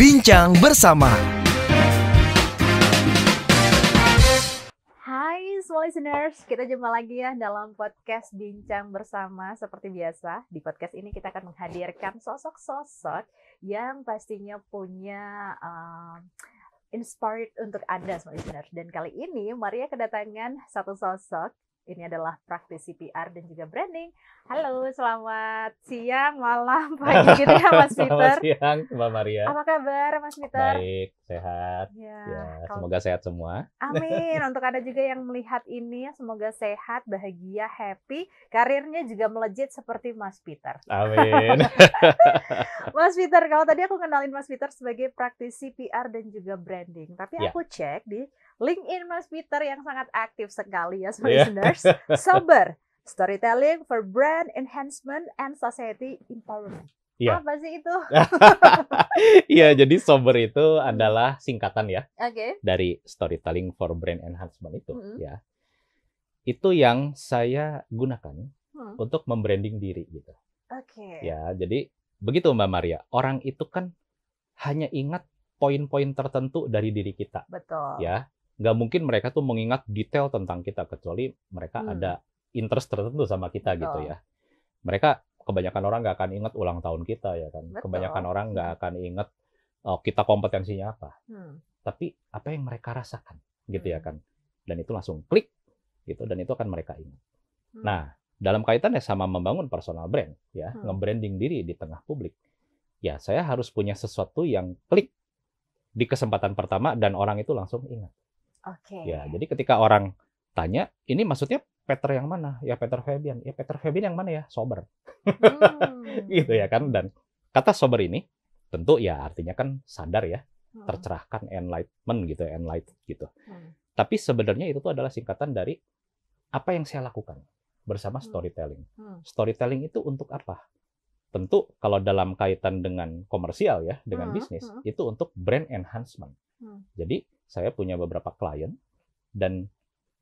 Bincang Bersama. Hai semua listeners, kita jumpa lagi ya dalam podcast Bincang Bersama. Seperti biasa, di podcast ini kita akan menghadirkan sosok-sosok yang pastinya punya um, inspired untuk Anda semua listeners. Dan kali ini Maria ya kedatangan satu sosok ini adalah praktisi PR dan juga branding. Halo, selamat siang, malam, pagi gitu ya Mas Peter. Selamat siang Mbak Maria. Apa kabar Mas Peter? Baik, sehat. Ya, ya kalau... semoga sehat semua. Amin. Untuk Anda juga yang melihat ini, semoga sehat, bahagia, happy, karirnya juga melejit seperti Mas Peter. Amin. Mas Peter, kalau tadi aku kenalin Mas Peter sebagai praktisi PR dan juga branding, tapi ya. aku cek di LinkedIn Mas Peter yang sangat aktif sekali ya, yeah. Iya. listeners. Sober, storytelling for brand enhancement and society empowerment. Iya. Apa sih itu? Iya, jadi sober itu hmm. adalah singkatan ya. Oke. Okay. Dari storytelling for brand enhancement itu, mm -hmm. ya. Itu yang saya gunakan hmm. untuk membranding diri gitu. Oke. Okay. Ya, jadi begitu Mbak Maria. Orang itu kan hanya ingat poin-poin tertentu dari diri kita. Betul. Ya nggak mungkin mereka tuh mengingat detail tentang kita kecuali mereka hmm. ada interest tertentu sama kita gitu Betul. gitu ya. Mereka kebanyakan orang nggak akan ingat ulang tahun kita ya kan. Betul. Kebanyakan orang nggak hmm. akan ingat oh, kita kompetensinya apa. Hmm. Tapi apa yang mereka rasakan gitu ya hmm. ya kan. Dan itu langsung klik gitu dan itu akan mereka ingat. Hmm. Nah, dalam kaitannya sama membangun personal brand ya, hmm. nge diri di tengah publik. Ya, saya harus punya sesuatu yang klik di kesempatan pertama dan orang itu langsung ingat. Okay. Ya, jadi ketika orang tanya, ini maksudnya Peter yang mana? Ya Peter Fabian. Ya Peter Fabian yang mana ya? Sober. Hmm. gitu ya kan dan kata sober ini tentu ya artinya kan sadar ya, hmm. tercerahkan enlightenment gitu, enlight gitu. Hmm. Tapi sebenarnya itu tuh adalah singkatan dari apa yang saya lakukan bersama hmm. storytelling. Hmm. Storytelling itu untuk apa? Tentu kalau dalam kaitan dengan komersial ya, dengan hmm. bisnis, hmm. itu untuk brand enhancement. Hmm. Jadi saya punya beberapa klien dan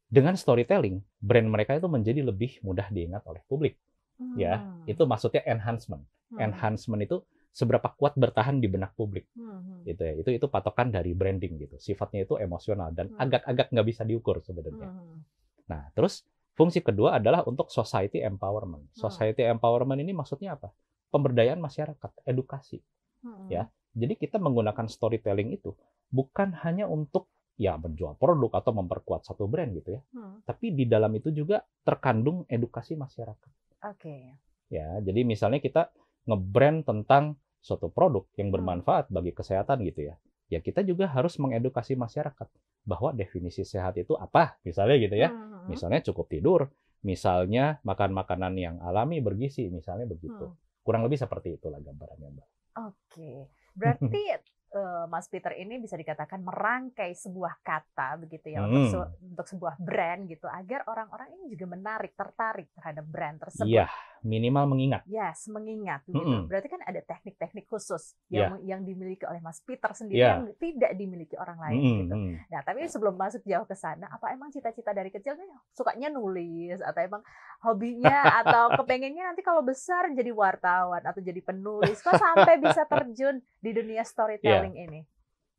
dengan storytelling brand mereka itu menjadi lebih mudah diingat oleh publik. Hmm. Ya, ah. itu maksudnya enhancement. Hmm. Enhancement itu seberapa kuat bertahan di benak publik. Hmm. itu ya. Itu itu patokan dari branding gitu. Sifatnya itu emosional dan hmm. agak-agak nggak bisa diukur sebenarnya. Hmm. Nah, terus fungsi kedua adalah untuk society empowerment. Hmm. Society empowerment ini maksudnya apa? Pemberdayaan masyarakat, edukasi. Hmm. Ya. Jadi kita menggunakan storytelling itu bukan hanya untuk ya menjual produk atau memperkuat satu brand gitu ya. Hmm. Tapi di dalam itu juga terkandung edukasi masyarakat. Oke. Okay. Ya, jadi misalnya kita ngebrand tentang suatu produk yang hmm. bermanfaat hmm. bagi kesehatan gitu ya. Ya kita juga harus mengedukasi masyarakat bahwa definisi sehat itu apa misalnya gitu ya. Hmm, hmm. Misalnya cukup tidur, misalnya makan makanan yang alami bergizi misalnya begitu. Hmm. Kurang lebih seperti itulah gambarannya Mbak. Oke. Okay. Berarti Eh, Mas Peter ini bisa dikatakan merangkai sebuah kata begitu ya hmm. untuk, se untuk sebuah brand gitu agar orang-orang ini juga menarik tertarik terhadap brand tersebut. Yeah minimal mengingat. Yes, mengingat. Mm -hmm. Berarti kan ada teknik-teknik khusus yang yeah. Ya. yang dimiliki oleh Mas Peter sendiri yeah. yang tidak dimiliki orang lain. Mm -hmm. gitu. Nah, tapi sebelum masuk jauh ke sana, apa emang cita-cita dari kecil nih sukanya nulis atau emang hobinya atau kepengennya nanti kalau besar jadi wartawan atau jadi penulis? Kok sampai bisa terjun di dunia storytelling yeah. ini,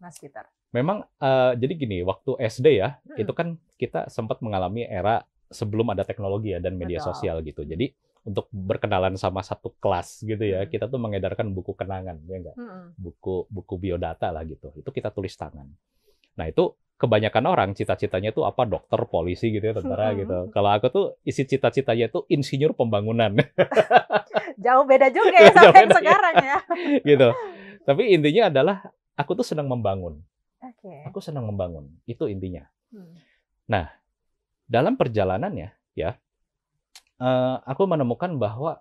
Mas Peter? Memang uh, jadi gini, waktu SD ya, hmm. itu kan kita sempat mengalami era sebelum ada teknologi ya dan media Betul. sosial gitu. Jadi untuk berkenalan sama satu kelas gitu ya hmm. kita tuh mengedarkan buku kenangan ya enggak hmm. buku buku biodata lah gitu itu kita tulis tangan nah itu kebanyakan orang cita-citanya tuh apa dokter polisi gitu ya tentara hmm. gitu kalau aku tuh isi cita-citanya tuh insinyur pembangunan jauh beda juga ya sampai sekarang ya, ya. gitu tapi intinya adalah aku tuh senang membangun okay. aku senang membangun itu intinya hmm. nah dalam perjalanannya ya Eh, aku menemukan bahwa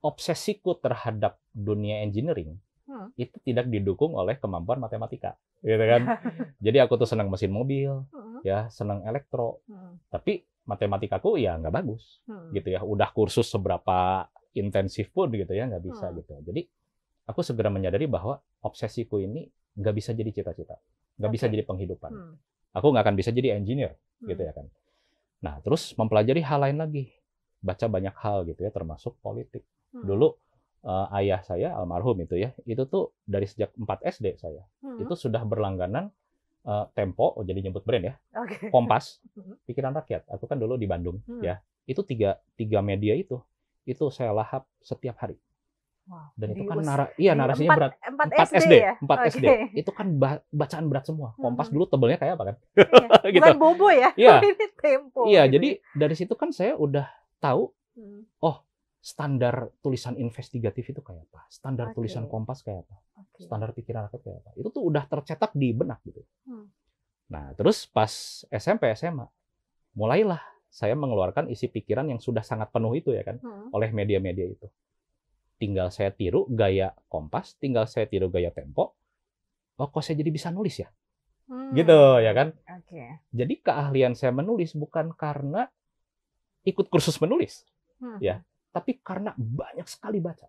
obsesiku terhadap dunia engineering hmm. itu tidak didukung oleh kemampuan matematika, gitu kan? Jadi aku tuh senang mesin mobil, hmm. ya senang elektro, hmm. tapi matematikaku ya nggak bagus, hmm. gitu ya. Udah kursus seberapa intensif pun gitu ya nggak bisa hmm. gitu. Jadi aku segera menyadari bahwa obsesiku ini nggak bisa jadi cita-cita, nggak okay. bisa jadi penghidupan. Hmm. Aku nggak akan bisa jadi engineer, gitu hmm. gitu ya kan. Nah, terus mempelajari hal lain lagi baca banyak hal gitu ya termasuk politik. Hmm. Dulu uh, ayah saya almarhum itu ya, itu tuh dari sejak 4 SD saya. Hmm. Itu sudah berlangganan uh, Tempo, oh, jadi nyebut brand ya. Okay. Kompas, hmm. Pikiran Rakyat. Aku kan dulu di Bandung hmm. ya. Itu tiga tiga media itu itu saya lahap setiap hari. Wow. Dan itu kan nara iya hmm, narasinya 4, berat. empat 4 SD, SD ya? okay. SD. Itu kan bacaan berat semua. Hmm. Kompas dulu tebelnya kayak apa kan? Iya. gitu. Bukan bobo ya. Iya. Ini tempo. Iya, gitu. jadi ya. dari situ kan saya udah tahu hmm. oh standar tulisan investigatif itu kayak apa, standar okay. tulisan kompas kayak apa, okay. standar pikiran rakyat kayak apa. Itu tuh udah tercetak di benak gitu. Hmm. Nah, terus pas SMP SMA mulailah saya mengeluarkan isi pikiran yang sudah sangat penuh itu ya kan hmm. oleh media-media itu. Tinggal saya tiru gaya Kompas, tinggal saya tiru gaya Tempo. Oh, kok saya jadi bisa nulis ya? Hmm. Gitu ya kan? Okay. Jadi keahlian saya menulis bukan karena ikut kursus menulis, hmm. ya. Tapi karena banyak sekali baca.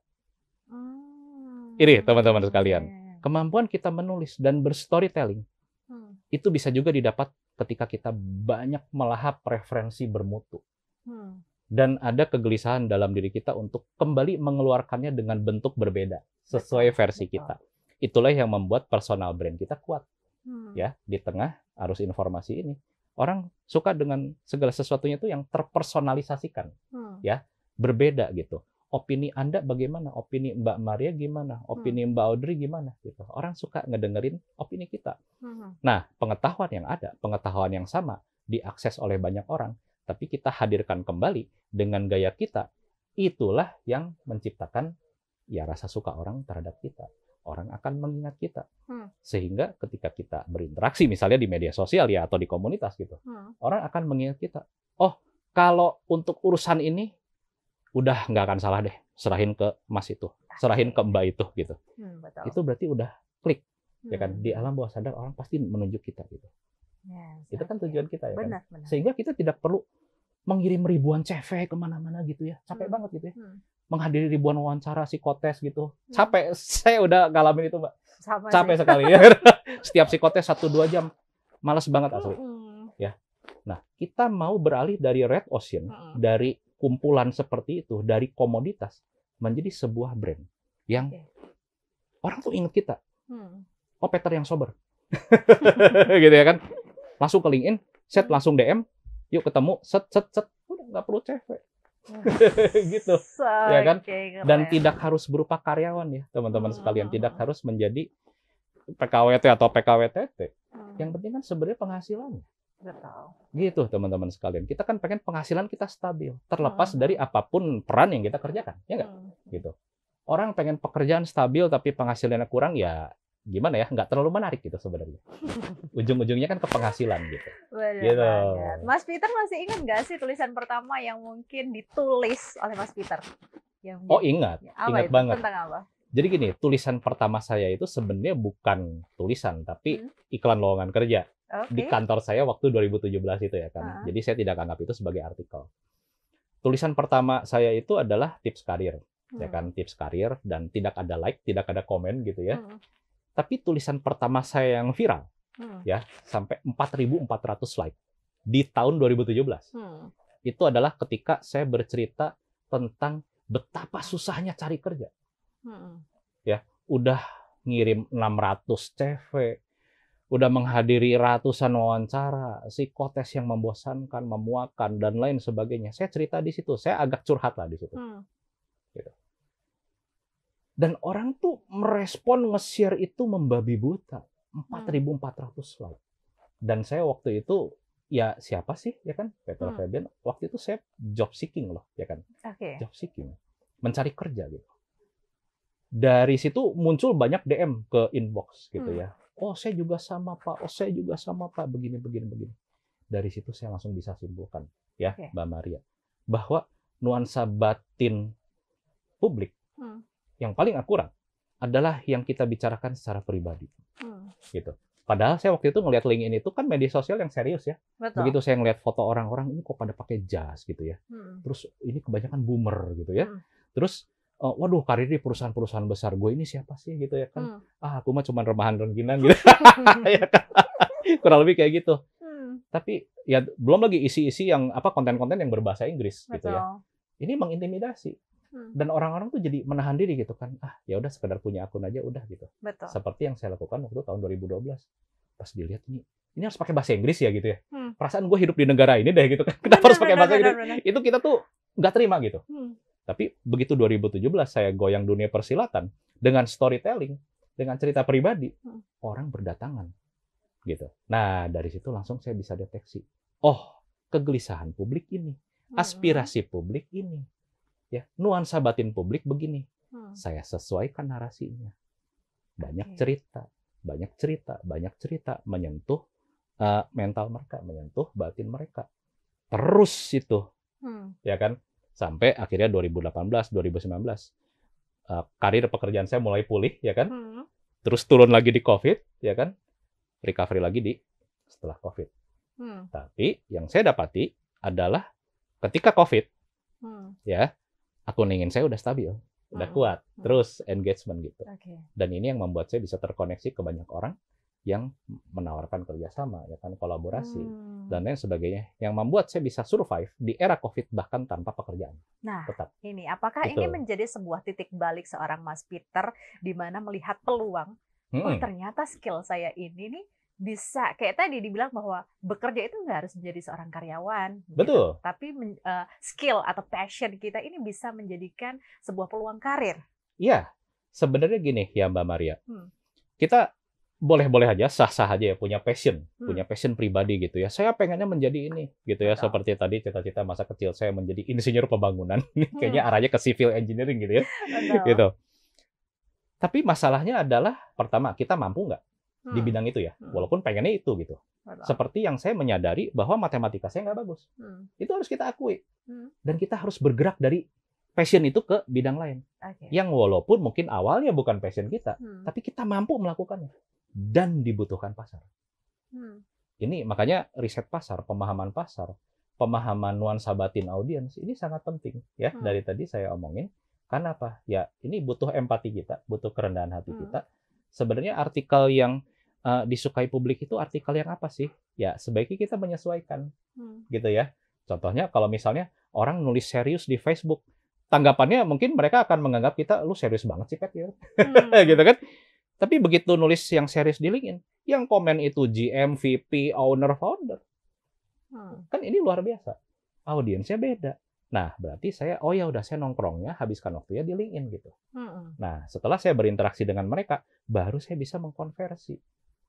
Hmm. Ini teman-teman sekalian, kemampuan kita menulis dan berstorytelling hmm. itu bisa juga didapat ketika kita banyak melahap referensi bermutu. Hmm. Dan ada kegelisahan dalam diri kita untuk kembali mengeluarkannya dengan bentuk berbeda sesuai versi kita. Itulah yang membuat personal brand kita kuat. Hmm. Ya, di tengah arus informasi ini orang suka dengan segala sesuatunya itu yang terpersonalisasikan hmm. ya berbeda gitu opini anda bagaimana opini mbak Maria gimana hmm. opini hmm. mbak Audrey gimana gitu orang suka ngedengerin opini kita hmm. nah pengetahuan yang ada pengetahuan yang sama diakses oleh banyak orang tapi kita hadirkan kembali dengan gaya kita itulah yang menciptakan ya rasa suka orang terhadap kita orang akan mengingat kita. Hmm. Sehingga ketika kita berinteraksi misalnya di media sosial ya atau di komunitas gitu, hmm. orang akan mengingat kita. Oh, kalau untuk urusan ini udah nggak akan salah deh, serahin ke Mas itu, serahin ke Mbak itu gitu. Hmm, betul. Itu berarti udah klik. Hmm. Ya kan di hmm. alam bawah sadar orang pasti menunjuk kita gitu. Ya, itu kan tujuan kita ya kan? benar, kan. Benar. Sehingga kita tidak perlu mengirim ribuan CV kemana-mana gitu ya, capek hmm. banget gitu ya. Hmm menghadiri ribuan wawancara psikotes gitu. Hmm. Capek, saya udah ngalamin itu mbak. Sama Capek sih. sekali ya. Setiap psikotes satu dua jam, malas banget asli. mm Ya. Nah, kita mau beralih dari red ocean, mm dari kumpulan seperti itu, dari komoditas menjadi sebuah brand yang okay. orang tuh inget kita. Mm. Oh, Peter yang sober. gitu ya kan. Langsung ke LinkedIn, set hmm. langsung DM, yuk ketemu, set set set, udah nggak perlu cewek gitu so, ya kan okay, dan tidak harus berupa karyawan ya teman-teman sekalian hmm. tidak harus menjadi PKWT atau PKWTT hmm. yang penting kan sebenarnya penghasilannya gitu teman-teman sekalian kita kan pengen penghasilan kita stabil terlepas hmm. dari apapun peran yang kita kerjakan ya nggak hmm. gitu orang pengen pekerjaan stabil tapi penghasilannya kurang ya gimana ya nggak terlalu menarik gitu sebenarnya ujung-ujungnya kan ke penghasilan gitu Benar gitu Mas Peter masih ingat nggak sih tulisan pertama yang mungkin ditulis oleh Mas Peter yang oh ingat apa ingat itu? banget tentang apa jadi gini tulisan pertama saya itu sebenarnya bukan tulisan tapi hmm. iklan lowongan kerja okay. di kantor saya waktu 2017 itu ya kan uh ah. -huh. jadi saya tidak anggap itu sebagai artikel tulisan pertama saya itu adalah tips karir ya hmm. ya kan tips karir dan tidak ada like tidak ada komen gitu ya hmm tapi tulisan pertama saya yang viral hmm. ya sampai 4.400 like di tahun 2017 hmm. itu adalah ketika saya bercerita tentang betapa susahnya cari kerja hmm. ya udah ngirim 600 CV udah menghadiri ratusan wawancara, psikotes yang membosankan, memuakan dan lain sebagainya. Saya cerita di situ, saya agak curhat lah di situ. Hmm. Dan orang tuh merespon nge-share itu membabi buta. 4.400 hmm. like. Dan saya waktu itu ya siapa sih ya kan Peter hmm. Fabian waktu itu saya job seeking loh ya kan okay. job seeking mencari kerja gitu dari situ muncul banyak DM ke inbox gitu hmm. ya oh saya juga sama pak oh saya juga sama pak begini begini begini dari situ saya langsung bisa simpulkan ya okay. Mbak Maria bahwa nuansa batin publik hmm yang paling akurat adalah yang kita bicarakan secara pribadi. Hmm. Gitu. Padahal saya waktu itu ngelihat LinkedIn itu kan media sosial yang serius ya. Betul. Begitu saya ngelihat foto orang-orang ini kok pada pakai jas gitu ya. Hmm. Terus ini kebanyakan boomer gitu ya. Hmm. Terus uh, waduh karir di perusahaan-perusahaan besar gue ini siapa sih gitu ya kan. Hmm. Ah aku mah cuma remahan rengginan gitu. ya kan. Kurang lebih kayak gitu. Hmm. Tapi ya belum lagi isi-isi yang apa konten-konten yang berbahasa Inggris Betul. gitu ya. Ini mengintimidasi. Hmm. dan orang-orang tuh jadi menahan diri gitu kan ah ya udah sekedar punya akun aja udah gitu Betul. seperti yang saya lakukan waktu tahun 2012 pas dilihat ini ini harus pakai bahasa Inggris ya gitu ya hmm. perasaan gue hidup di negara ini deh gitu kan kenapa harus pakai bahasa Inggris itu kita tuh nggak terima gitu hmm. tapi begitu 2017 saya goyang dunia persilatan dengan storytelling dengan cerita pribadi hmm. orang berdatangan gitu nah dari situ langsung saya bisa deteksi oh kegelisahan publik ini hmm. aspirasi publik ini ya nuansa batin publik begini hmm. saya sesuaikan narasinya banyak okay. cerita banyak cerita banyak cerita menyentuh uh, mental mereka menyentuh batin mereka terus itu hmm. ya kan sampai akhirnya 2018 2019 uh, karir pekerjaan saya mulai pulih ya kan hmm. terus turun lagi di covid ya kan recovery lagi di setelah covid hmm. tapi yang saya dapati adalah ketika covid hmm. ya akun ingin saya udah stabil, udah oh, kuat, oh. terus engagement gitu. Okay. Dan ini yang membuat saya bisa terkoneksi ke banyak orang yang menawarkan kerjasama, ya kan kolaborasi hmm. dan lain sebagainya, yang membuat saya bisa survive di era COVID bahkan tanpa pekerjaan. Nah, tetap. ini apakah gitu. ini menjadi sebuah titik balik seorang Mas Peter di mana melihat peluang, oh, hmm. oh ternyata skill saya ini nih bisa kayak tadi dibilang bahwa bekerja itu nggak harus menjadi seorang karyawan gitu. betul gitu. tapi uh, skill atau passion kita ini bisa menjadikan sebuah peluang karir iya sebenarnya gini ya mbak Maria hmm. kita boleh-boleh aja sah-sah aja ya punya passion hmm. punya passion pribadi gitu ya saya pengennya menjadi ini gitu ya Betul. seperti tadi cita-cita masa kecil saya menjadi insinyur pembangunan hmm. kayaknya arahnya ke civil engineering gitu ya Betul. gitu tapi masalahnya adalah pertama kita mampu nggak hmm. di bidang itu ya, hmm. walaupun pengennya itu gitu. Betul. Seperti yang saya menyadari bahwa matematika saya nggak bagus, hmm. itu harus kita akui hmm. dan kita harus bergerak dari passion itu ke bidang lain, okay. yang walaupun mungkin awalnya bukan passion kita, hmm. tapi kita mampu melakukannya dan dibutuhkan pasar. Hmm. Ini makanya riset pasar, pemahaman pasar, pemahaman nuansa batin audiens ini sangat penting ya hmm. dari tadi saya omongin. Karena apa? Ya ini butuh empati kita, butuh kerendahan hati hmm. kita. Sebenarnya artikel yang uh, disukai publik itu artikel yang apa sih? Ya sebaiknya kita menyesuaikan, hmm. gitu ya. Contohnya kalau misalnya orang nulis serius di Facebook, tanggapannya mungkin mereka akan menganggap kita lu serius banget sih Pat, ya, hmm. gitu kan. Tapi begitu nulis yang serius di LinkedIn, yang komen itu GM, VP, owner, founder, hmm. kan ini luar biasa. Audiensnya beda. Nah, berarti saya, oh ya udah saya nongkrongnya, habiskan waktu ya di LinkedIn gitu. Hmm. Nah, setelah saya berinteraksi dengan mereka, baru saya bisa mengkonversi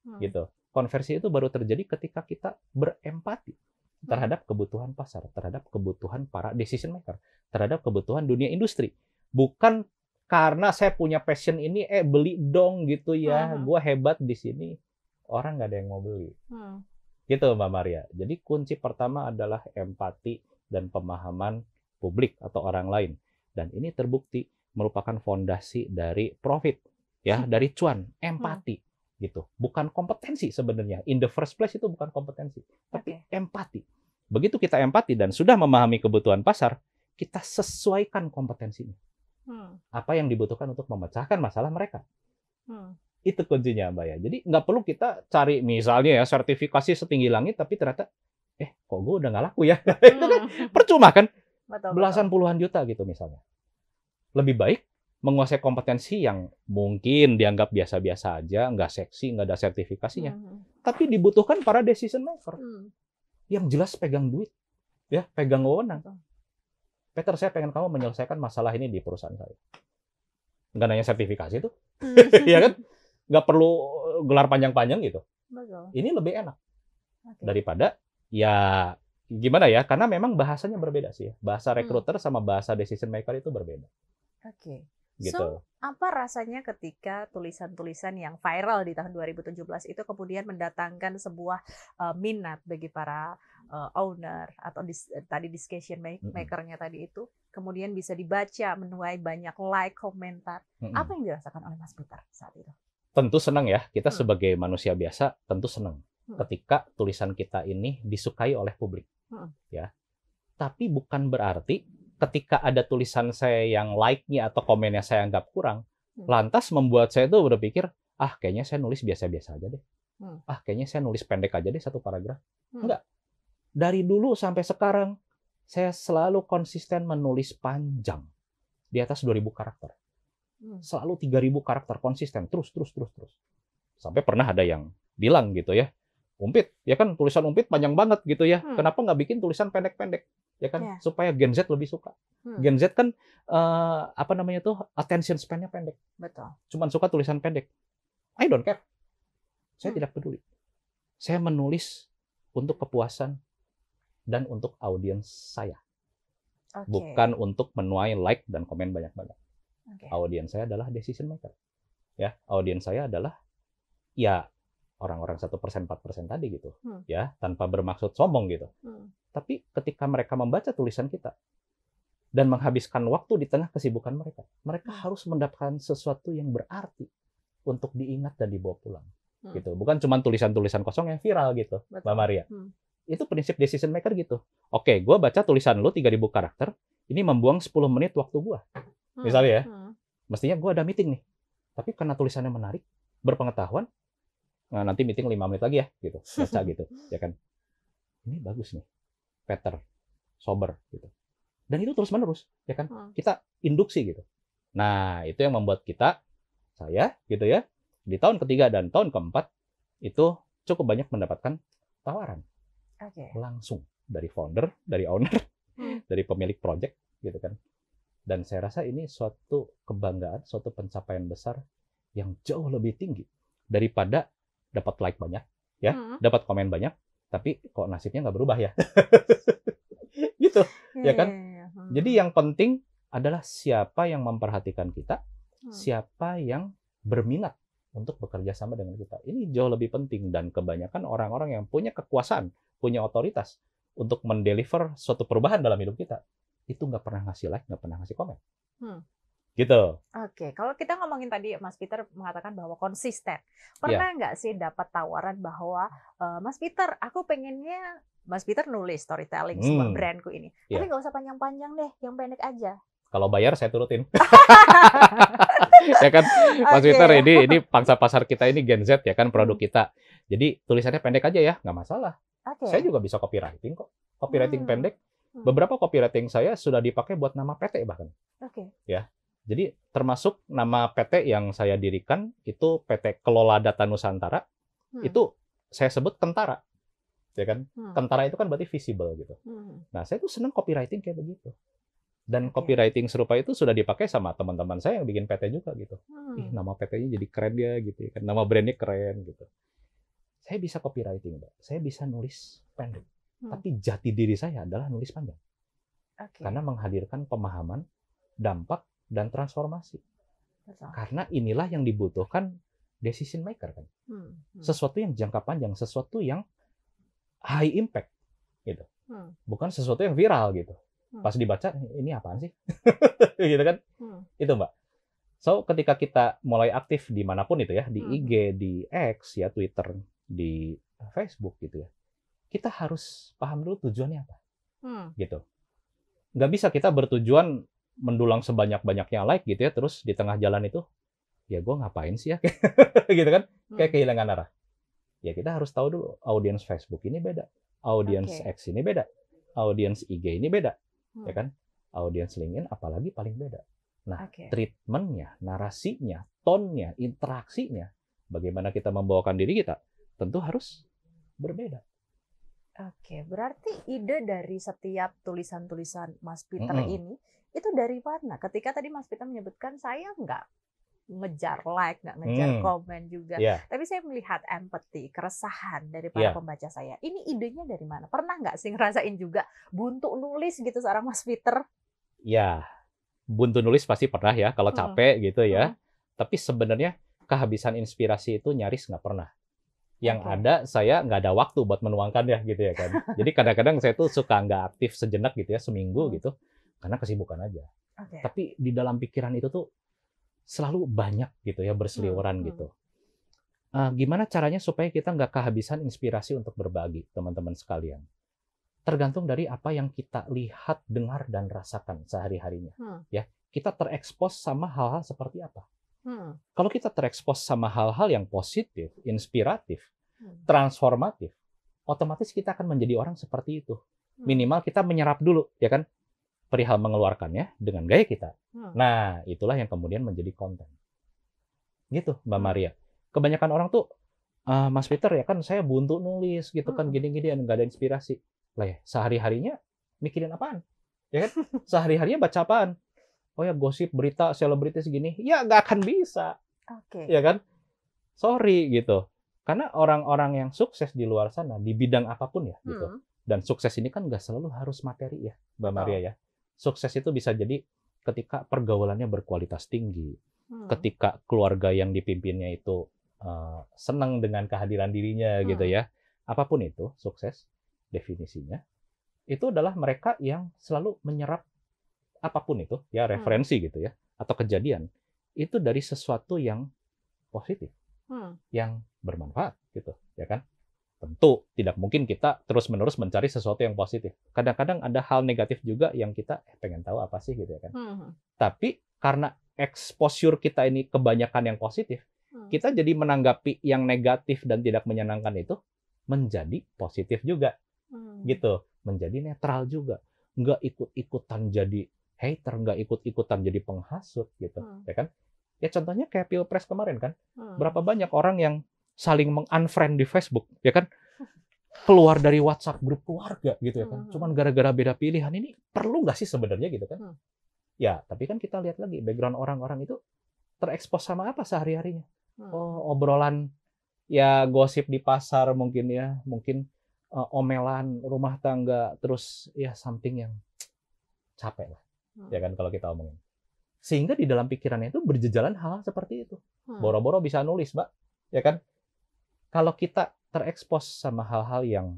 hmm. gitu konversi itu baru terjadi ketika kita berempati terhadap kebutuhan pasar terhadap kebutuhan para decision maker terhadap kebutuhan dunia industri bukan karena saya punya passion ini eh beli dong gitu ya hmm. gue hebat di sini orang nggak ada yang mau beli hmm. gitu mbak Maria jadi kunci pertama adalah empati dan pemahaman publik atau orang lain dan ini terbukti merupakan fondasi dari profit ya hmm. dari cuan empati hmm gitu. Bukan kompetensi sebenarnya. In the first place itu bukan kompetensi, tapi okay. empati. Begitu kita empati dan sudah memahami kebutuhan pasar, kita sesuaikan kompetensinya. Hmm. Apa yang dibutuhkan untuk memecahkan masalah mereka. Hmm. Itu kuncinya Mbak ya. Jadi nggak perlu kita cari misalnya ya sertifikasi setinggi langit, tapi ternyata eh kok gue udah nggak laku ya. Kan hmm. percuma kan. Betul, Belasan betul. puluhan juta gitu misalnya. Lebih baik menguasai kompetensi yang mungkin dianggap biasa-biasa aja, nggak seksi, nggak ada sertifikasinya. Hmm. Tapi dibutuhkan para decision maker hmm. yang jelas pegang duit, ya pegang wewenang. Peter, saya pengen kamu menyelesaikan masalah ini di perusahaan saya. Nggak nanya sertifikasi itu, hmm. ya kan? Nggak perlu eh, gelar panjang-panjang gitu. Betul. Ini lebih enak okay. daripada ya gimana ya? Karena memang bahasanya berbeda sih. Ya. Bahasa hmm. recruiter hmm. sama bahasa decision maker itu berbeda. Oke. Okay gitu. So, apa rasanya ketika tulisan-tulisan yang viral di tahun 2017 itu kemudian mendatangkan sebuah uh, minat bagi para uh, owner atau dis, uh, tadi discussion make, makernya mm -hmm. tadi itu kemudian bisa dibaca menuai banyak like komentar mm -hmm. apa yang dirasakan oleh Mas Peter saat itu tentu senang ya kita mm -hmm. sebagai manusia biasa tentu senang mm -hmm. ketika tulisan kita ini disukai oleh publik mm -hmm. ya tapi bukan berarti ketika ada tulisan saya yang like-nya atau komennya saya anggap kurang, hmm. lantas membuat saya itu berpikir, ah kayaknya saya nulis biasa-biasa aja deh. Hmm. Ah kayaknya saya nulis pendek aja deh satu paragraf. Hmm. Enggak. Dari dulu sampai sekarang, saya selalu konsisten menulis panjang. Di atas 2000 karakter. Hmm. Selalu 3000 karakter konsisten. Terus, terus, terus, terus. Sampai pernah ada yang bilang gitu ya, Umpit, ya kan tulisan Umpit panjang banget gitu ya. Hmm. Kenapa nggak bikin tulisan pendek-pendek, ya kan? Yeah. Supaya Gen Z lebih suka. Hmm. Gen Z kan uh, apa namanya tuh attention span pendek. Betul. Cuman suka tulisan pendek. I don't care. Saya hmm. tidak peduli. Saya menulis untuk kepuasan dan untuk audiens saya. Okay. Bukan untuk menuai like dan komen banyak-banyak. Okay. Audiens saya adalah decision maker. Ya, audiens saya adalah ya orang-orang satu persen empat persen tadi gitu hmm. ya tanpa bermaksud sombong gitu hmm. tapi ketika mereka membaca tulisan kita dan menghabiskan waktu di tengah kesibukan mereka mereka hmm. harus mendapatkan sesuatu yang berarti untuk diingat dan dibawa pulang hmm. gitu bukan cuma tulisan-tulisan kosong yang viral gitu Betul. mbak Maria hmm. itu prinsip decision maker gitu oke gue baca tulisan lu tiga ribu karakter ini membuang 10 menit waktu gue hmm. misalnya ya hmm. mestinya gue ada meeting nih tapi karena tulisannya menarik berpengetahuan nah, nanti meeting lima menit lagi ya gitu baca gitu ya kan ini bagus nih better sober gitu dan itu terus menerus ya kan hmm. kita induksi gitu nah itu yang membuat kita saya gitu ya di tahun ketiga dan tahun keempat itu cukup banyak mendapatkan tawaran okay. langsung dari founder dari owner hmm. dari pemilik project gitu kan dan saya rasa ini suatu kebanggaan suatu pencapaian besar yang jauh lebih tinggi daripada dapat like banyak, ya, hmm. dapat komen banyak, tapi kok nasibnya nggak berubah ya, gitu, iya, ya kan? Hmm. Jadi yang penting adalah siapa yang memperhatikan kita, hmm. siapa yang berminat untuk bekerja sama dengan kita. Ini jauh lebih penting dan kebanyakan orang-orang yang punya kekuasaan, punya otoritas untuk mendeliver suatu perubahan dalam hidup kita, itu nggak pernah ngasih like, nggak pernah ngasih komen. Hmm gitu. Oke, kalau kita ngomongin tadi Mas Peter mengatakan bahwa konsisten. Iya. Pernah nggak sih dapat tawaran bahwa e, Mas Peter, aku pengennya Mas Peter nulis storytelling hmm. sebuah brandku ini, yeah. tapi nggak usah panjang-panjang deh, yang pendek aja. Kalau bayar saya turutin. ya kan, Mas okay. Peter ini ini pangsa pasar kita ini Gen Z ya kan hmm. produk kita. Jadi tulisannya pendek aja ya, nggak masalah. Okay. Saya juga bisa copywriting kok, copywriting hmm. pendek. Hmm. Beberapa copywriting saya sudah dipakai buat nama PT bahkan. Oke. Okay. Ya, jadi termasuk nama PT yang saya dirikan itu PT Kelola Data Nusantara. Hmm. Itu saya sebut Tentara, Ya kan? Hmm. Tentara itu kan berarti visible gitu. Hmm. Nah, saya tuh seneng copywriting kayak begitu. Dan okay. copywriting serupa itu sudah dipakai sama teman-teman saya yang bikin PT juga gitu. Hmm. Ih, nama PT-nya jadi keren ya gitu ya kan. Nama brandnya keren gitu. Saya bisa copywriting, Mbak. Saya bisa nulis pendek. Hmm. Tapi jati diri saya adalah nulis panjang. Okay. Karena menghadirkan pemahaman dampak dan transformasi. Karena inilah yang dibutuhkan decision maker kan. Hmm, hmm. Sesuatu yang jangka panjang, sesuatu yang high impact gitu. Hmm. Bukan sesuatu yang viral gitu. Pas dibaca ini apaan sih? gitu kan. Itu Mbak. So ketika kita mulai aktif dimanapun itu ya di IG, di X ya Twitter, di Facebook gitu ya, kita harus paham dulu tujuannya apa, hmm. gitu. Nggak bisa kita bertujuan mendulang sebanyak-banyaknya like gitu ya terus di tengah jalan itu ya gue ngapain sih ya gitu kan hmm. kayak kehilangan arah ya kita harus tahu dulu audiens Facebook ini beda audiens okay. X ini beda audiens IG ini beda hmm. ya kan audiens LinkedIn apalagi paling beda nah okay. treatmentnya narasinya tonnya interaksinya bagaimana kita membawakan diri kita tentu harus berbeda Oke, berarti ide dari setiap tulisan-tulisan Mas Peter mm -hmm. ini itu dari mana? Ketika tadi Mas Peter menyebutkan saya nggak ngejar like, nggak ngejar mm. komen juga. Yeah. Tapi saya melihat empati, keresahan dari para yeah. pembaca saya. Ini idenya dari mana? Pernah nggak sih ngerasain juga buntu nulis gitu seorang Mas Peter? Ya, buntu nulis pasti pernah ya kalau capek mm. gitu ya. Mm. Tapi sebenarnya kehabisan inspirasi itu nyaris nggak pernah yang okay. ada saya nggak ada waktu buat menuangkan ya gitu ya kan. Jadi kadang-kadang saya tuh suka nggak aktif sejenak gitu ya seminggu hmm. gitu karena kesibukan aja. Okay. Tapi di dalam pikiran itu tuh selalu banyak gitu ya berseliweran hmm. hmm. gitu. Uh, gimana caranya supaya kita nggak kehabisan inspirasi untuk berbagi teman-teman sekalian? Tergantung dari apa yang kita lihat, dengar dan rasakan sehari harinya. Hmm. Ya kita terekspos sama hal-hal seperti apa. Hmm. Kalau kita terekspos sama hal-hal yang positif, inspiratif, hmm. transformatif, otomatis kita akan menjadi orang seperti itu. Hmm. Minimal kita menyerap dulu, ya kan? Perihal mengeluarkannya dengan gaya kita. Hmm. Nah, itulah yang kemudian menjadi konten. Gitu, Mbak hmm. Maria. Kebanyakan orang tuh, uh, Mas Peter ya kan saya buntu nulis gitu kan, hmm. kan gini-gini nggak ada inspirasi. Lah ya, sehari-harinya mikirin apaan? Ya kan? Sehari-harinya baca apaan? oh ya gosip berita selebritis gini ya nggak akan bisa okay. ya kan sorry gitu karena orang-orang yang sukses di luar sana di bidang apapun ya gitu. hmm. gitu dan sukses ini kan nggak selalu harus materi ya mbak Maria ya sukses itu bisa jadi ketika pergaulannya berkualitas tinggi hmm. ketika keluarga yang dipimpinnya itu uh, senang dengan kehadiran dirinya gitu hmm. gitu ya apapun itu sukses definisinya itu adalah mereka yang selalu menyerap apapun itu ya hmm. referensi hmm. gitu ya atau kejadian itu dari sesuatu yang positif hmm. yang bermanfaat gitu ya kan tentu tidak mungkin kita terus menerus mencari sesuatu yang positif kadang-kadang ada hal negatif juga yang kita eh, pengen tahu apa sih gitu ya kan hmm, hmm. tapi karena exposure kita ini kebanyakan yang positif hmm. kita jadi menanggapi yang negatif dan tidak menyenangkan itu menjadi positif juga hmm. gitu menjadi netral juga nggak ikut-ikutan jadi hater nggak ikut-ikutan jadi penghasut gitu hmm. ya kan ya contohnya kayak pilpres kemarin kan hmm. berapa banyak orang yang saling mengunfriend di Facebook ya kan keluar dari WhatsApp grup keluarga gitu ya kan hmm. cuman gara-gara beda pilihan ini perlu nggak sih sebenarnya gitu kan hmm. ya tapi kan kita lihat lagi background orang-orang itu terekspos sama apa sehari-harinya hmm. oh obrolan ya gosip di pasar mungkin ya mungkin uh, omelan rumah tangga terus ya something yang capek lah hmm. ya kan kalau kita omongin sehingga di dalam pikirannya itu berjejalan hal -hal seperti itu hmm. boro-boro bisa nulis mbak ya kan kalau kita terekspos sama hal-hal yang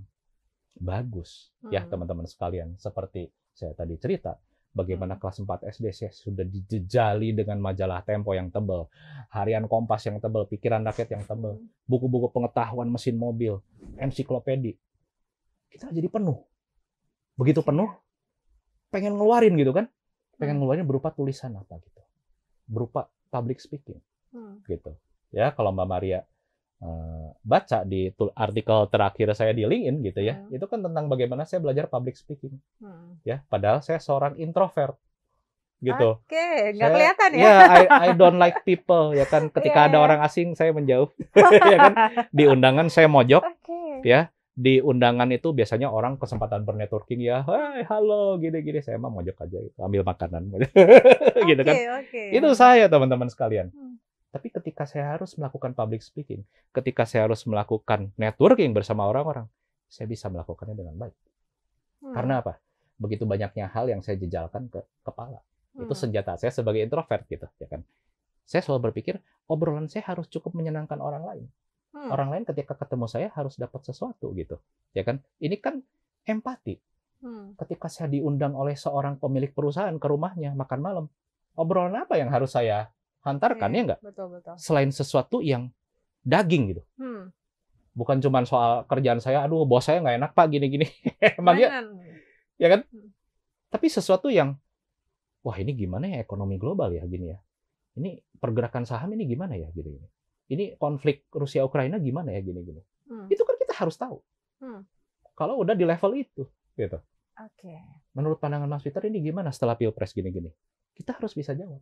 bagus ya hmm. ya teman-teman sekalian seperti saya tadi cerita bagaimana hmm. kelas 4 SD saya sudah dijejali dengan majalah Tempo yang tebel harian Kompas yang tebel pikiran rakyat yang tebel hmm. buku-buku pengetahuan mesin mobil, ensiklopedi. Kita jadi penuh. Begitu penuh, pengen ngeluarin gitu kan pengen hmm. ngeluarin berupa tulisan apa gitu berupa public speaking hmm. gitu ya kalau Mbak Maria uh, baca di artikel terakhir saya di LinkedIn gitu ya hmm. itu kan tentang bagaimana saya belajar public speaking hmm. ya padahal saya seorang introvert gitu. Oke, okay, nggak kelihatan ya. Ya, I, I don't like people ya kan. Ketika yeah, ada yeah. orang asing saya menjauh, ya kan. Di undangan saya mojok, okay. ya di undangan itu biasanya orang kesempatan bernetworking ya, hey, halo gini-gini saya mah mojok aja gitu, ambil makanan gitu kan. Okay. Itu saya teman-teman sekalian. Hmm. Tapi ketika saya harus melakukan public speaking, ketika saya harus melakukan networking bersama orang-orang, saya bisa melakukannya dengan baik. Hmm. Karena apa? Begitu banyaknya hal yang saya jejalkan ke kepala. Hmm. Itu senjata saya sebagai introvert gitu, ya kan. Saya selalu berpikir obrolan saya harus cukup menyenangkan orang lain. Hmm. Orang lain ketika ketemu saya harus dapat sesuatu gitu, ya kan? Ini kan empati. Hmm. Ketika saya diundang oleh seorang pemilik perusahaan ke rumahnya makan malam, obrolan apa yang harus saya hantarkan okay. ya enggak? Betul, betul. Selain sesuatu yang daging gitu. Hmm. Bukan cuma soal kerjaan saya, aduh bos saya nggak enak pak gini-gini. emang ya kan? Hmm. Tapi sesuatu yang, wah ini gimana ya ekonomi global ya gini ya. Ini pergerakan saham ini gimana ya gitu. -gini ini konflik Rusia Ukraina gimana ya gini-gini. Hmm. Itu kan kita harus tahu. Hmm. Kalau udah di level itu, gitu. Oke. Okay. Menurut pandangan Mas Peter ini gimana setelah pilpres gini-gini? Kita harus bisa jawab.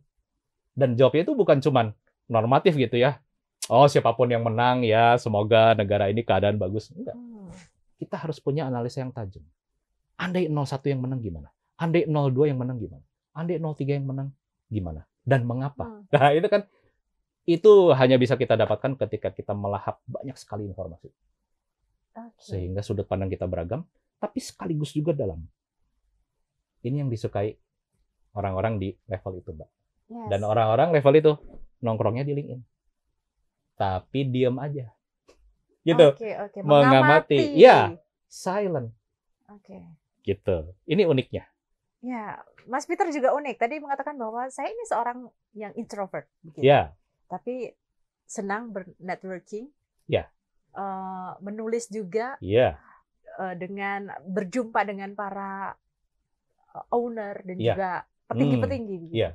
Dan jawabnya itu bukan cuman normatif gitu ya. Oh siapapun yang menang ya semoga negara ini keadaan bagus. Enggak. Hmm. Kita harus punya analisa yang tajam. Andai 01 yang menang gimana? Andai 02 yang menang gimana? Andai 03 yang menang gimana? Dan mengapa? Hmm. Nah itu kan itu hanya bisa kita dapatkan ketika kita melahap banyak sekali informasi. Okay. Sehingga sudut pandang kita beragam, tapi sekaligus juga dalam. Ini yang disukai orang-orang di level itu, Mbak. Yes. Dan orang-orang level itu nongkrongnya di LinkedIn. Tapi diam aja. Gitu. Okay, okay. Mengamati. Mengamati. Ya, silent. Oke. Okay. Gitu. Ini uniknya. Ya, Mas Peter juga unik. Tadi mengatakan bahwa saya ini seorang yang introvert. Begitu. Ya, tapi senang bernetworking. Ya. Yeah. Uh, menulis juga. Yeah. Iya. Uh, dengan berjumpa dengan para eh, owner dan yeah. juga petinggi-petinggi. Hmm. Gitu. Yeah.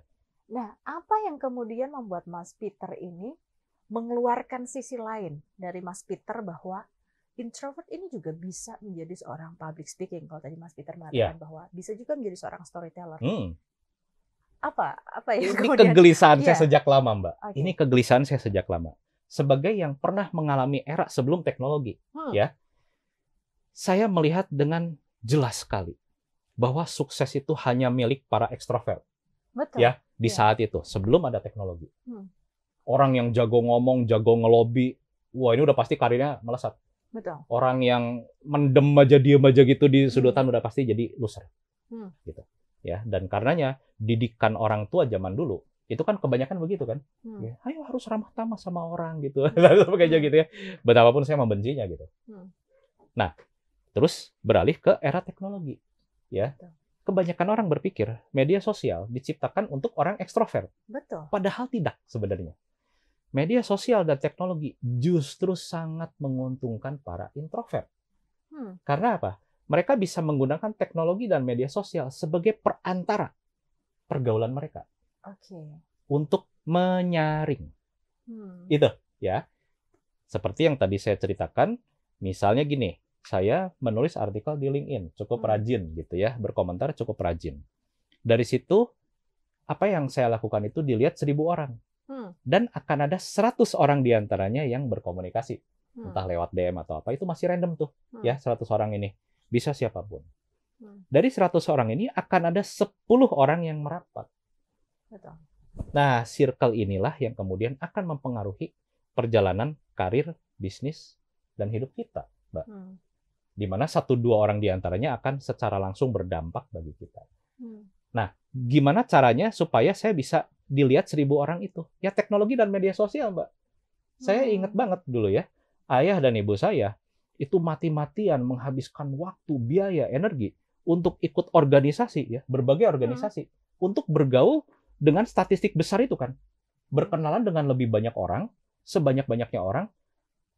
Nah, apa yang kemudian membuat Mas Peter ini mengeluarkan sisi lain dari Mas Peter bahwa introvert ini juga bisa menjadi seorang public speaking kalau tadi Mas Peter mengatakan yeah. bahwa bisa juga menjadi seorang storyteller. Mm apa apa ya ini kemudian? kegelisahan yeah. saya iya. sejak lama mbak okay. ini kegelisahan saya sejak lama sebagai yang pernah mengalami era sebelum teknologi hmm. ya saya melihat dengan jelas sekali bahwa sukses itu hanya milik para ekstrovert Betul. ya di yeah. saat itu sebelum ada teknologi hmm. orang yang jago ngomong jago ngelobi wah ini udah pasti karirnya melesat Betul. orang yang mendem aja diem aja gitu di hmm. sudutan hmm. udah pasti jadi loser hmm. gitu ya dan karenanya didikan orang tua zaman dulu itu kan kebanyakan begitu kan hmm. ya, ayo harus ramah tamah sama orang gitu lalu hmm. gitu ya betapapun saya membencinya gitu hmm. nah terus beralih ke era teknologi ya kebanyakan orang berpikir media sosial diciptakan untuk orang ekstrovert Betul. padahal tidak sebenarnya media sosial dan teknologi justru sangat menguntungkan para introvert hmm. karena apa mereka bisa menggunakan teknologi dan media sosial sebagai perantara pergaulan mereka okay. untuk menyaring hmm. itu ya seperti yang tadi saya ceritakan misalnya gini saya menulis artikel di LinkedIn cukup hmm. rajin gitu ya berkomentar cukup rajin dari situ apa yang saya lakukan itu dilihat seribu orang hmm. dan akan ada seratus orang diantaranya yang berkomunikasi hmm. entah lewat DM atau apa itu masih random tuh hmm. ya seratus orang ini bisa siapapun. Hmm. Dari 100 orang ini akan ada 10 orang yang merapat. Nah, circle inilah yang kemudian akan mempengaruhi perjalanan karir, bisnis, dan hidup kita, Mbak. Hmm. Dimana satu dua orang diantaranya akan secara langsung berdampak bagi kita. Hmm. Nah, gimana caranya supaya saya bisa dilihat seribu orang itu? Ya teknologi dan media sosial, Mbak. Saya ingat banget dulu ya, ayah dan ibu saya itu mati-matian menghabiskan waktu, biaya, energi untuk ikut organisasi ya, berbagai hmm. organisasi hmm. untuk bergaul dengan statistik besar itu kan. Berkenalan dengan lebih banyak orang, sebanyak-banyaknya orang,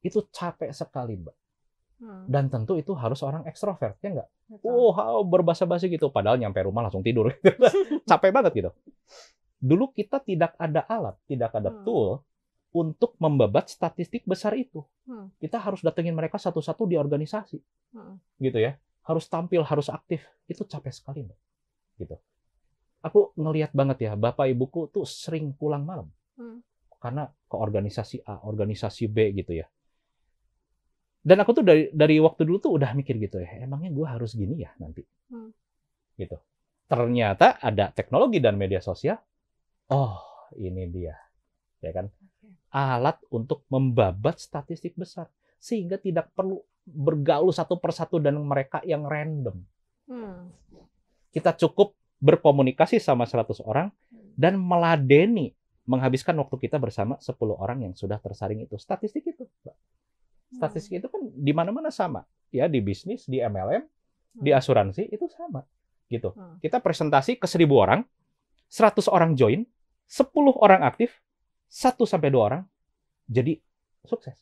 itu capek sekali, Mbak. Hmm. Dan tentu itu harus orang ekstrovert, ya nggak? Oh, wow, berbahasa-basi gitu. Padahal nyampe rumah langsung tidur. Capek banget gitu. Dulu kita tidak ada alat, tidak ada hmm. tool untuk membabat statistik besar itu. Hmm. Kita harus datengin mereka satu-satu di organisasi. Hmm. Gitu ya. Harus tampil, harus aktif. Itu capek sekali, Mbak. Gitu. Aku ngelihat banget ya, Bapak Ibuku tuh sering pulang malam. Hmm. Karena ke organisasi A, organisasi B gitu ya. Dan aku tuh dari dari waktu dulu tuh udah mikir gitu ya, emangnya gue harus gini ya nanti. Hmm. Gitu. Ternyata ada teknologi dan media sosial. Oh, ini dia. Ya kan? alat untuk membabat statistik besar sehingga tidak perlu bergaul satu persatu dan mereka yang random. Hmm. Kita cukup berkomunikasi sama 100 orang dan meladeni menghabiskan waktu kita bersama 10 orang yang sudah tersaring itu. Statistik itu. Statistik hmm. itu kan di mana-mana sama. Ya di bisnis, di MLM, hmm. di asuransi itu sama. Gitu. Hmm. Kita presentasi ke 1000 orang, 100 orang join, 10 orang aktif, satu sampai dua orang jadi sukses.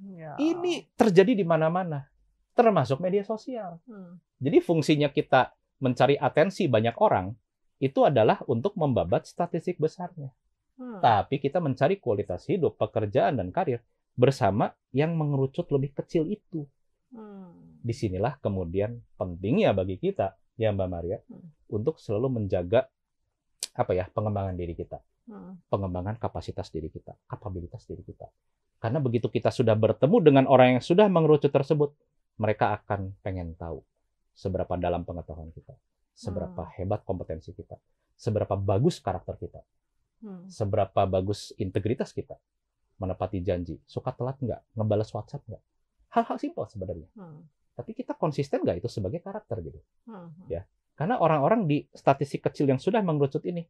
Ya. Ini terjadi di mana-mana, termasuk media sosial. Hmm. Jadi fungsinya kita mencari atensi banyak orang itu adalah untuk membabat statistik besarnya. Hmm. Tapi kita mencari kualitas hidup, pekerjaan dan karir bersama yang mengerucut lebih kecil itu. Hmm. Disinilah kemudian pentingnya bagi kita ya Mbak Maria hmm. untuk selalu menjaga apa ya pengembangan diri kita pengembangan kapasitas diri kita, kapabilitas diri kita. Karena begitu kita sudah bertemu dengan orang yang sudah mengerucut tersebut, mereka akan pengen tahu seberapa dalam pengetahuan kita, seberapa hmm. hebat kompetensi kita, seberapa bagus karakter kita, hmm. seberapa bagus integritas kita, menepati janji, suka telat nggak, ngebalas WhatsApp nggak, hal-hal simpel sebenarnya. Hmm. Tapi kita konsisten nggak itu sebagai karakter gitu, hmm. ya. Karena orang-orang di statistik kecil yang sudah mengerucut ini,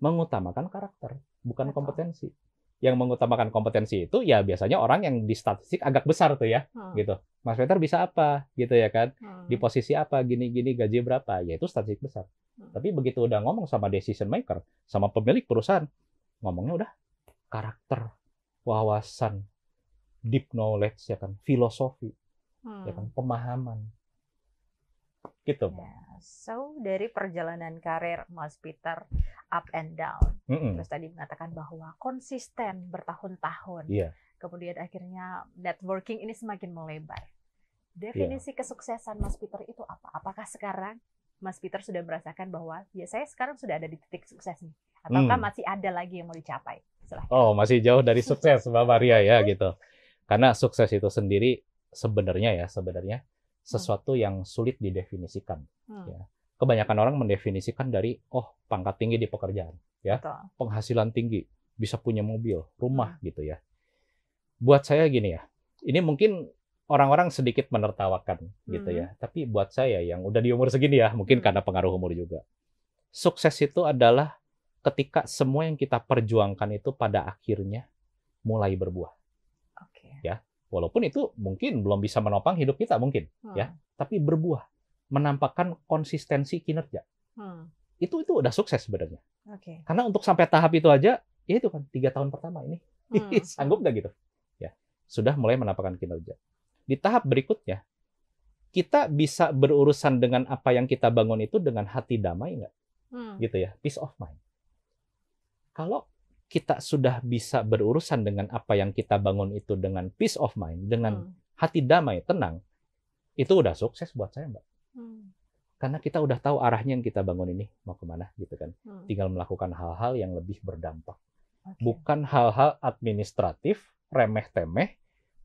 mengutamakan karakter, bukan kompetensi. Yang mengutamakan kompetensi itu ya biasanya orang yang di statistik agak besar tuh ya, hmm. gitu. Mas Peter bisa apa, gitu ya kan? Hmm. Di posisi apa, gini-gini, gaji berapa? Ya itu statistik besar. Hmm. Tapi begitu udah ngomong sama decision maker, sama pemilik perusahaan, ngomongnya udah karakter, wawasan, deep knowledge ya kan, filosofi, ya hmm. ya kan, pemahaman Gitu. Ya. So dari perjalanan karir Mas Peter up and down, mm -mm. terus tadi mengatakan bahwa konsisten bertahun-tahun, yeah. kemudian akhirnya networking ini semakin melebar. Iya. Definisi yeah. kesuksesan Mas Peter itu apa? Apakah sekarang Mas Peter sudah merasakan bahwa ya saya sekarang sudah ada di titik sukses nih, ataukah hmm. masih ada lagi yang mau dicapai? Silahkan. Oh masih jauh dari sukses Mbak Maria ya gitu, karena sukses itu sendiri sebenarnya ya sebenarnya Hmm. sesuatu yang sulit didefinisikan. Hmm. Ya. Kebanyakan orang mendefinisikan dari oh pangkat tinggi di pekerjaan, ya Betul. penghasilan tinggi, bisa punya mobil, rumah hmm. gitu ya. Buat saya gini ya, ini mungkin orang-orang sedikit menertawakan gitu ya. hmm. ya. Tapi buat saya yang udah di umur segini ya, mungkin hmm. karena pengaruh umur juga. Sukses itu adalah ketika semua yang kita perjuangkan itu pada akhirnya mulai berbuah. Walaupun itu mungkin belum bisa menopang hidup kita mungkin hmm. ya, tapi berbuah, menampakkan konsistensi kinerja. Hmm. Itu itu udah sukses sebenarnya. Okay. Karena untuk sampai tahap itu aja, ya itu kan tiga tahun pertama ini hmm. sanggup nggak gitu? Ya sudah mulai menampakkan kinerja. Di tahap berikutnya kita bisa berurusan dengan apa yang kita bangun itu dengan hati damai nggak? Hmm. Gitu ya, peace of mind. Kalau kita sudah bisa berurusan dengan apa yang kita bangun itu dengan peace of mind, dengan hmm. hati damai, tenang, itu udah sukses buat saya, Mbak. Hmm. Karena kita udah tahu arahnya yang kita bangun ini mau kemana, gitu kan. Hmm. Tinggal melakukan hal-hal yang lebih berdampak, okay. bukan hal-hal administratif, remeh-temeh,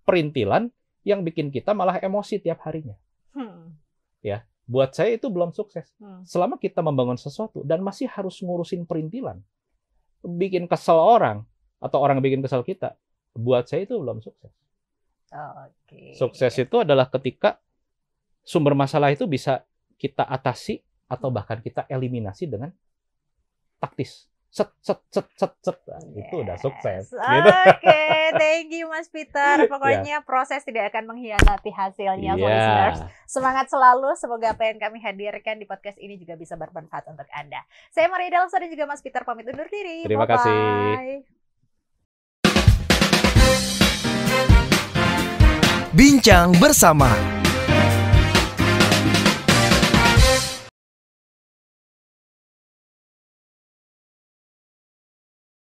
perintilan yang bikin kita malah emosi tiap harinya. Hmm. Ya, buat saya itu belum sukses. Hmm. Selama kita membangun sesuatu dan masih harus ngurusin perintilan, bikin kesel orang atau orang bikin kesel kita, buat saya itu belum sukses. okay. Sukses itu adalah ketika sumber masalah itu bisa kita atasi atau bahkan kita eliminasi dengan taktis set set set set set nah, itu udah sukses. Gitu. Oke, okay, thank you Mas Peter. Pokoknya yeah. proses tidak akan mengkhianati hasilnya, yeah. Iya. listeners. Semangat selalu. Semoga apa yang kami hadirkan di podcast ini juga bisa bermanfaat untuk anda. Saya Maria Dalso dan juga Mas Peter pamit undur diri. Terima Bye -bye. kasih. Bincang bersama.